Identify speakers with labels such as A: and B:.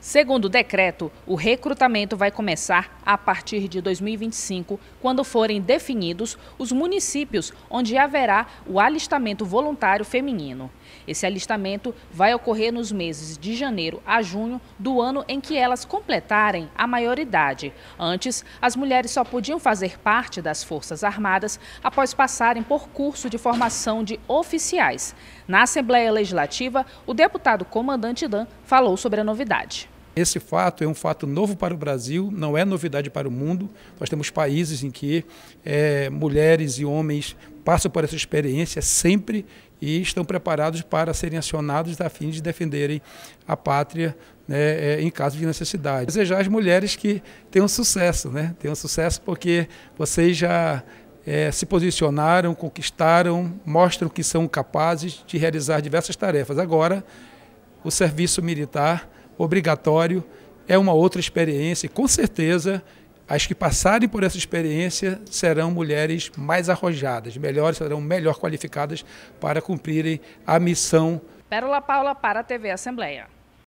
A: Segundo o decreto, o recrutamento vai começar a partir de 2025, quando forem definidos os municípios onde haverá o alistamento voluntário feminino. Esse alistamento vai ocorrer nos meses de janeiro a junho do ano em que elas completarem a maioridade. Antes, as mulheres só podiam fazer parte das Forças Armadas após passarem por curso de formação de oficiais. Na Assembleia Legislativa, o deputado comandante Dan falou sobre a novidade.
B: Esse fato é um fato novo para o Brasil, não é novidade para o mundo. Nós temos países em que é, mulheres e homens passam por essa experiência sempre e estão preparados para serem acionados a fim de defenderem a pátria né, é, em caso de necessidade. Desejar às mulheres que tenham sucesso, né? tenham sucesso porque vocês já é, se posicionaram, conquistaram, mostram que são capazes de realizar diversas tarefas. Agora, o serviço militar obrigatório, é uma outra experiência e com certeza as que passarem por essa experiência serão mulheres mais arrojadas, melhores, serão melhor qualificadas para cumprirem a missão.
A: Pérola Paula para a TV Assembleia.